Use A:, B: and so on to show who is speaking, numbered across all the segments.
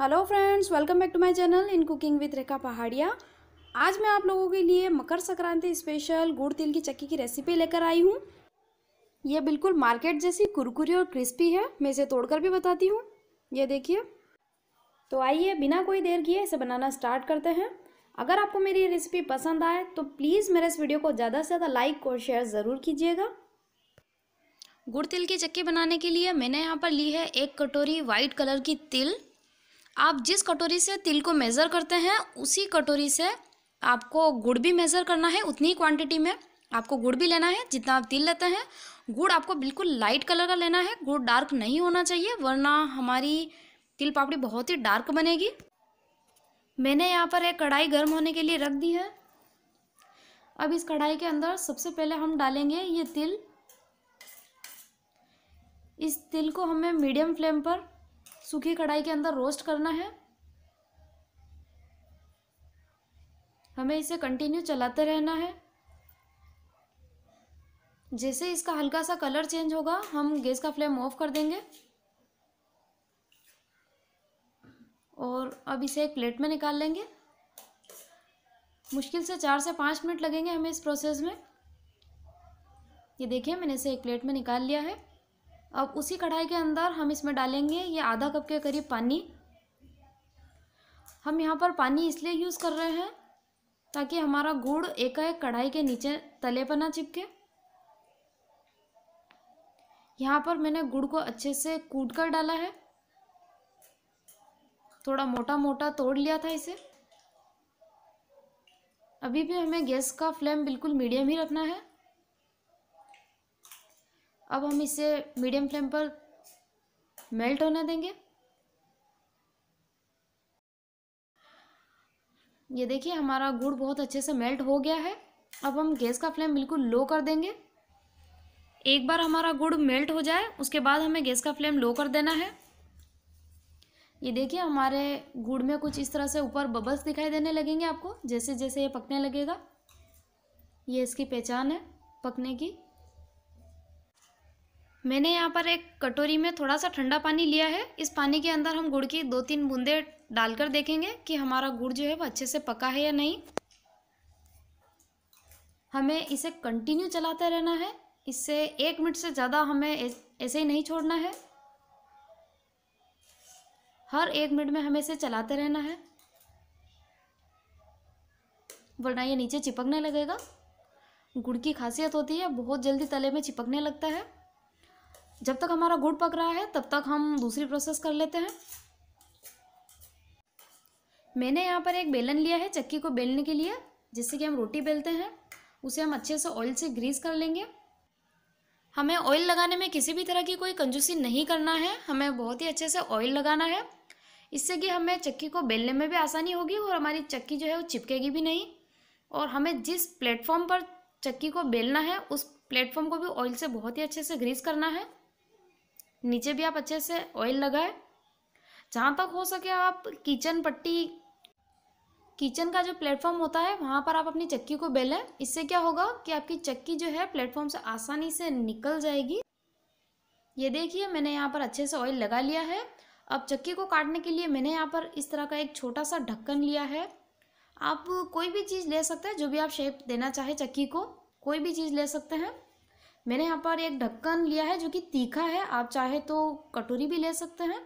A: hello friends welcome back to my channel in cooking with Rekha Pahadiya आज मैं आप लोगों के लिए मकर संक्रांति स्पेशल गुड़ तिल की चक्की की रेसिपी लेकर आई हूँ ये बिल्कुल मार्केट जैसी कुरकुरी और क्रिस्पी है मैं इसे तोड़कर भी बताती हूँ ये देखिए तो आइए बिना कोई देर किए इसे बनाना स्टार्ट करते हैं अगर आपको मेरी रेसिपी पसंद आए तो प्लीज़ मेरे इस वीडियो को ज़्यादा से ज़्यादा लाइक और शेयर ज़रूर कीजिएगा गुड़ तिल की चक्की बनाने के लिए मैंने यहाँ पर ली है एक कटोरी वाइट कलर की तिल आप जिस कटोरी से तिल को मेज़र करते हैं उसी कटोरी से आपको गुड़ भी मेज़र करना है उतनी ही क्वांटिटी में आपको गुड़ भी लेना है जितना आप तिल लेते हैं गुड़ आपको बिल्कुल लाइट कलर का लेना है गुड़ डार्क नहीं होना चाहिए वरना हमारी तिल पापड़ी बहुत ही डार्क बनेगी मैंने यहाँ पर एक कढ़ाई गर्म होने के लिए रख दी है अब इस कढ़ाई के अंदर सबसे पहले हम डालेंगे ये तिल इस तिल को हमें मीडियम फ्लेम पर सूखी कढ़ाई के अंदर रोस्ट करना है हमें इसे कंटिन्यू चलाते रहना है जैसे इसका हल्का सा कलर चेंज होगा हम गैस का फ्लेम ऑफ कर देंगे और अब इसे एक प्लेट में निकाल लेंगे मुश्किल से चार से पाँच मिनट लगेंगे हमें इस प्रोसेस में ये देखिए मैंने इसे एक प्लेट में निकाल लिया है अब उसी कढ़ाई के अंदर हम इसमें डालेंगे ये आधा कप के करीब पानी हम यहाँ पर पानी इसलिए यूज़ कर रहे हैं ताकि हमारा गुड़ एक एक कढ़ाई के नीचे तले पर ना चिपके यहाँ पर मैंने गुड़ को अच्छे से कूट कर डाला है थोड़ा मोटा मोटा तोड़ लिया था इसे अभी भी हमें गैस का फ्लेम बिल्कुल मीडियम ही रखना है अब हम इसे मीडियम फ्लेम पर मेल्ट होने देंगे ये देखिए हमारा गुड़ बहुत अच्छे से मेल्ट हो गया है अब हम गैस का फ्लेम बिल्कुल लो कर देंगे एक बार हमारा गुड़ मेल्ट हो जाए उसके बाद हमें गैस का फ्लेम लो कर देना है ये देखिए हमारे गुड़ में कुछ इस तरह से ऊपर बबल्स दिखाई देने लगेंगे आपको जैसे जैसे ये पकने लगेगा ये इसकी पहचान है पकने की मैंने यहाँ पर एक कटोरी में थोड़ा सा ठंडा पानी लिया है इस पानी के अंदर हम गुड़ की दो तीन बूंदे डालकर देखेंगे कि हमारा गुड़ जो है वो अच्छे से पका है या नहीं हमें इसे कंटिन्यू चलाते रहना है इससे एक मिनट से ज़्यादा हमें ऐसे ही नहीं छोड़ना है हर एक मिनट में हमें इसे चलाते रहना है वरना ये नीचे चिपकने लगेगा गुड़ की खासियत होती है बहुत जल्दी तले में चिपकने लगता है जब तक हमारा गुड़ पक रहा है तब तक हम दूसरी प्रोसेस कर लेते हैं मैंने यहाँ पर एक बेलन लिया है चक्की को बेलने के लिए जिससे कि हम रोटी बेलते हैं उसे हम अच्छे से ऑयल से ग्रीस कर लेंगे हमें ऑयल लगाने में किसी भी तरह की कोई कंजूसी नहीं करना है हमें बहुत ही अच्छे से ऑयल लगाना है इससे कि हमें चक्की को बेलने में भी आसानी होगी और हमारी चक्की जो है वो चिपकेगी भी नहीं और हमें जिस प्लेटफॉर्म पर चक्की को बेलना है उस प्लेटफॉर्म को भी ऑयल से बहुत ही अच्छे से ग्रीस करना है नीचे भी आप अच्छे से ऑयल लगाए जहाँ तक हो सके आप किचन पट्टी किचन का जो प्लेटफॉर्म होता है वहाँ पर आप अपनी चक्की को बेलें इससे क्या होगा कि आपकी चक्की जो है प्लेटफॉर्म से आसानी से निकल जाएगी ये देखिए मैंने यहाँ पर अच्छे से ऑयल लगा लिया है अब चक्की को काटने के लिए मैंने यहाँ पर इस तरह का एक छोटा सा ढक्कन लिया है आप कोई भी चीज़ ले सकते हैं जो भी आप शेप देना चाहें चक्की को कोई भी चीज़ ले सकते हैं मैंने यहाँ पर एक ढक्कन लिया है जो कि तीखा है आप चाहे तो कटोरी भी ले सकते हैं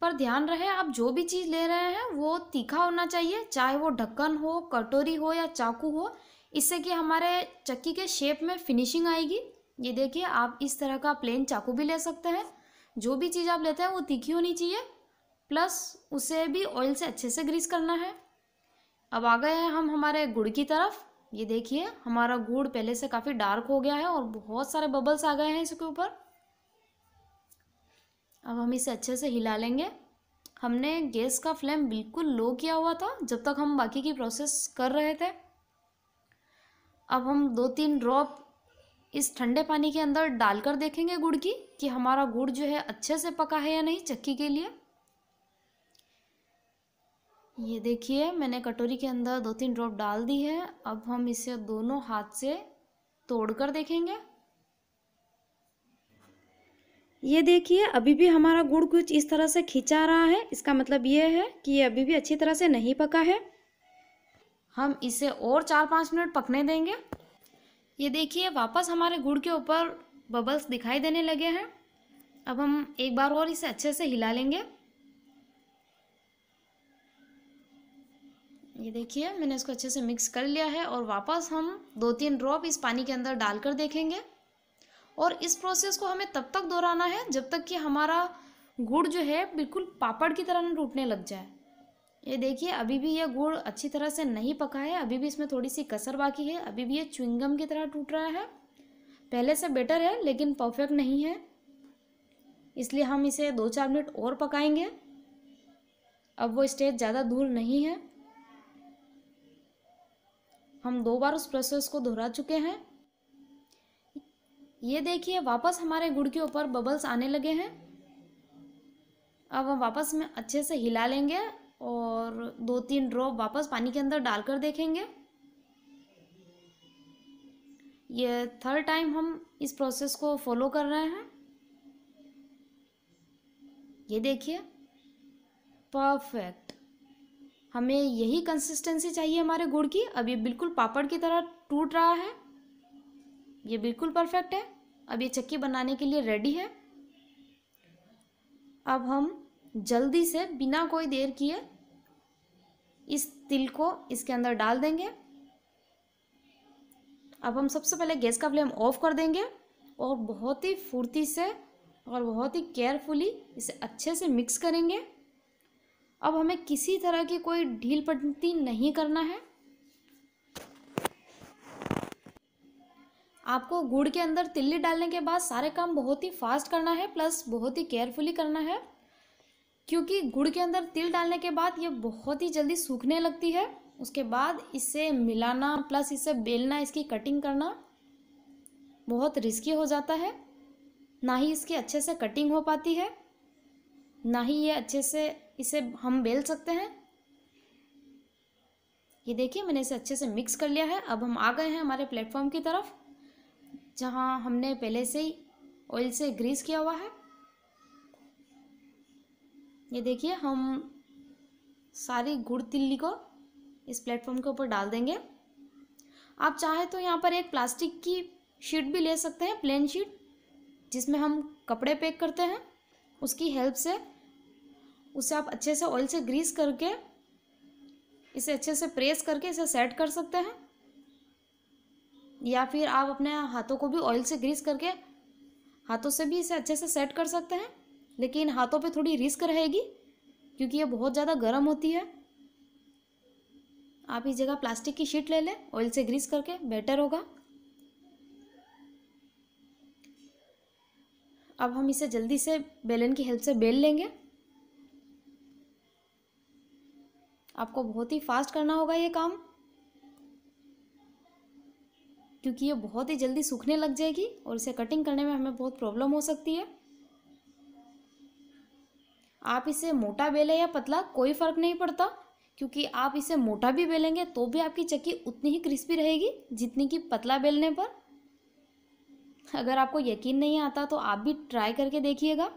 A: पर ध्यान रहे आप जो भी चीज़ ले रहे हैं वो तीखा होना चाहिए चाहे वो ढक्कन हो कटोरी हो या चाकू हो इससे कि हमारे चक्की के शेप में फिनिशिंग आएगी ये देखिए आप इस तरह का प्लेन चाकू भी ले सकते हैं जो भी चीज़ आप लेते हैं वो तीखी होनी चाहिए प्लस उसे भी ऑयल से अच्छे से ग्रीस करना है अब आ गए हैं हम हमारे गुड़ की तरफ ये देखिए हमारा गुड़ पहले से काफ़ी डार्क हो गया है और बहुत सारे बबल्स आ गए हैं इसके ऊपर अब हम इसे अच्छे से हिला लेंगे हमने गैस का फ्लेम बिल्कुल लो किया हुआ था जब तक हम बाकी की प्रोसेस कर रहे थे अब हम दो तीन ड्रॉप इस ठंडे पानी के अंदर डालकर देखेंगे गुड़ की कि हमारा गुड़ जो है अच्छे से पका है या नहीं चक्की के लिए ये देखिए मैंने कटोरी के अंदर दो तीन ड्रॉप डाल दी है अब हम इसे दोनों हाथ से तोड़कर देखेंगे ये देखिए अभी भी हमारा गुड़ कुछ इस तरह से खिंचा रहा है इसका मतलब ये है कि ये अभी भी अच्छी तरह से नहीं पका है हम इसे और चार पाँच मिनट पकने देंगे ये देखिए वापस हमारे गुड़ के ऊपर बबल्स दिखाई देने लगे हैं अब हम एक बार और इसे अच्छे से हिला लेंगे ये देखिए मैंने इसको अच्छे से मिक्स कर लिया है और वापस हम दो तीन ड्रॉप इस पानी के अंदर डालकर देखेंगे और इस प्रोसेस को हमें तब तक दोहराना है जब तक कि हमारा गुड़ जो है बिल्कुल पापड़ की तरह ना टूटने लग जाए ये देखिए अभी भी ये गुड़ अच्छी तरह से नहीं पका है अभी भी इसमें थोड़ी सी कसर बाकी है अभी भी ये चुंगम की तरह टूट रहा है पहले से बेटर है लेकिन परफेक्ट नहीं है इसलिए हम इसे दो चार मिनट और पकाएंगे अब वो स्टेज ज़्यादा दूर नहीं है हम दो बार उस प्रोसेस को दोहरा चुके हैं ये देखिए वापस हमारे गुड़ के ऊपर बबल्स आने लगे हैं अब हम वापस में अच्छे से हिला लेंगे और दो तीन ड्रॉप वापस पानी के अंदर डालकर देखेंगे ये थर्ड टाइम हम इस प्रोसेस को फॉलो कर रहे हैं ये देखिए परफेक्ट हमें यही कंसिस्टेंसी चाहिए हमारे गुड़ की अब ये बिल्कुल पापड़ की तरह टूट रहा है ये बिल्कुल परफेक्ट है अब ये चक्की बनाने के लिए रेडी है अब हम जल्दी से बिना कोई देर किए इस तिल को इसके अंदर डाल देंगे अब हम सबसे पहले गैस का फ्लेम ऑफ कर देंगे और बहुत ही फुर्ती से और बहुत ही केयरफुली इसे अच्छे से मिक्स करेंगे अब हमें किसी तरह की कोई ढील पट्टी नहीं करना है आपको गुड़ के अंदर तिल्ली डालने के बाद सारे काम बहुत ही फास्ट करना है प्लस बहुत ही केयरफुली करना है क्योंकि गुड़ के अंदर तिल डालने के बाद ये बहुत ही जल्दी सूखने लगती है उसके बाद इसे मिलाना प्लस इसे बेलना इसकी कटिंग करना बहुत रिस्की हो जाता है ना ही इसकी अच्छे से कटिंग हो पाती है ना ही ये अच्छे से इसे हम बेल सकते हैं ये देखिए मैंने इसे अच्छे से मिक्स कर लिया है अब हम आ गए हैं हमारे प्लेटफॉर्म की तरफ जहाँ हमने पहले से ही ऑयल से ग्रीस किया हुआ है ये देखिए हम सारी गुड़ तिल्ली को इस प्लेटफॉर्म के ऊपर डाल देंगे आप चाहे तो यहाँ पर एक प्लास्टिक की शीट भी ले सकते हैं प्लेन शीट जिसमें हम कपड़े पैक करते हैं उसकी हेल्प से उसे आप अच्छे से ऑयल से ग्रीस करके इसे अच्छे से प्रेस करके इसे सेट कर सकते हैं या फिर आप अपने हाथों को भी ऑयल से ग्रीस करके हाथों से भी इसे अच्छे से सेट कर सकते हैं लेकिन हाथों पे थोड़ी रिस्क रहेगी क्योंकि ये बहुत ज़्यादा गर्म होती है आप इस जगह प्लास्टिक की शीट ले लें ऑयल से ग्रीस करके बेटर होगा अब हम इसे जल्दी से बेलन की हेल्प से बेल लेंगे आपको बहुत ही फास्ट करना होगा ये काम क्योंकि ये बहुत ही जल्दी सूखने लग जाएगी और इसे कटिंग करने में हमें बहुत प्रॉब्लम हो सकती है आप इसे मोटा बेलें या पतला कोई फ़र्क नहीं पड़ता क्योंकि आप इसे मोटा भी बेलेंगे तो भी आपकी चक्की उतनी ही क्रिस्पी रहेगी जितनी कि पतला बेलने पर अगर आपको यकीन नहीं आता तो आप भी ट्राई करके देखिएगा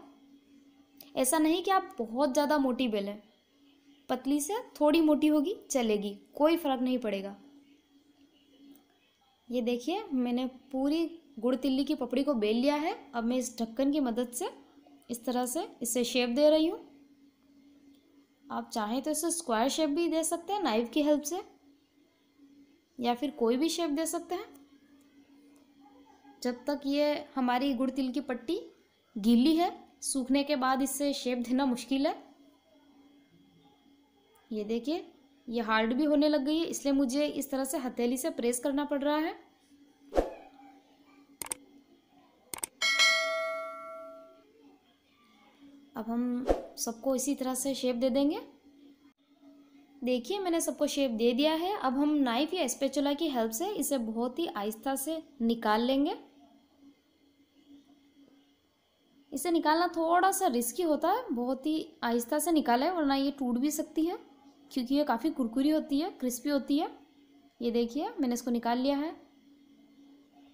A: ऐसा नहीं कि आप बहुत ज़्यादा मोटी बेलें पतली से थोड़ी मोटी होगी चलेगी कोई फर्क नहीं पड़ेगा ये देखिए मैंने पूरी गुड़ तिल्ली की पपड़ी को बेल लिया है अब मैं इस ढक्कन की मदद से इस तरह से इसे शेप दे रही हूँ आप चाहें तो इसे स्क्वायर शेप भी दे सकते हैं नाइफ की हेल्प से या फिर कोई भी शेप दे सकते हैं जब तक ये हमारी गुड़ तिल की पट्टी गीली है सूखने के बाद इससे शेप देना मुश्किल है ये देखिए ये हार्ड भी होने लग गई है इसलिए मुझे इस तरह से हथेली से प्रेस करना पड़ रहा है अब हम सबको इसी तरह से शेप दे देंगे देखिए मैंने सबको शेप दे दिया है अब हम नाइफ या स्पेचुला की हेल्प से इसे बहुत ही आहिस्ता से निकाल लेंगे इसे निकालना थोड़ा सा रिस्की होता है बहुत ही आहिस्ता से निकालें वरना ये टूट भी सकती है क्योंकि ये काफ़ी कुरकुरी होती है क्रिस्पी होती है ये देखिए मैंने इसको निकाल लिया है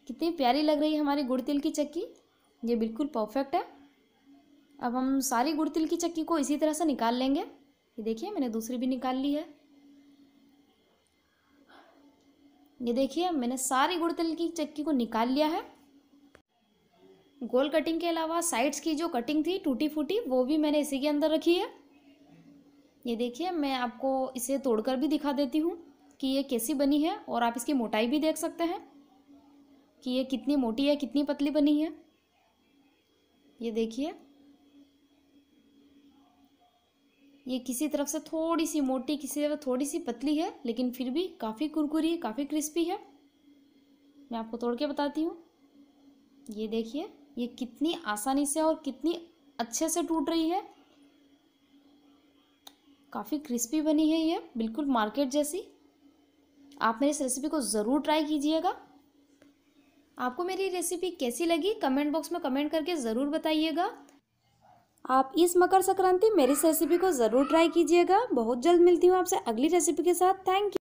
A: कितनी प्यारी लग रही है हमारी गुड़ तिल की चक्की ये बिल्कुल परफेक्ट है अब हम सारी गुड़ तिल की चक्की को इसी तरह से निकाल लेंगे ये देखिए मैंने दूसरी भी निकाल ली है ये देखिए मैंने सारी गुड़ तिल की चक्की को निकाल लिया है गोल कटिंग के अलावा साइड्स की जो कटिंग थी टूटी फूटी वो भी मैंने इसी के अंदर रखी है ये देखिए मैं आपको इसे तोड़कर भी दिखा देती हूँ कि ये कैसी बनी है और आप इसकी मोटाई भी देख सकते हैं कि ये कितनी मोटी है कितनी पतली बनी है ये देखिए ये किसी तरफ से थोड़ी सी मोटी किसी तरफ थोड़ी सी पतली है लेकिन फिर भी काफ़ी कुरकुरी काफ़ी क्रिस्पी है मैं आपको तोड़ के बताती हूँ ये देखिए ये कितनी आसानी से और कितनी अच्छे से टूट रही है काफ़ी क्रिस्पी बनी है ये बिल्कुल मार्केट जैसी आप मेरी इस रेसिपी को ज़रूर ट्राई कीजिएगा आपको मेरी रेसिपी कैसी लगी कमेंट बॉक्स में कमेंट करके ज़रूर बताइएगा आप इस मकर संक्रांति मेरी रेसिपी को ज़रूर ट्राई कीजिएगा बहुत जल्द मिलती हूँ आपसे अगली रेसिपी के साथ थैंक यू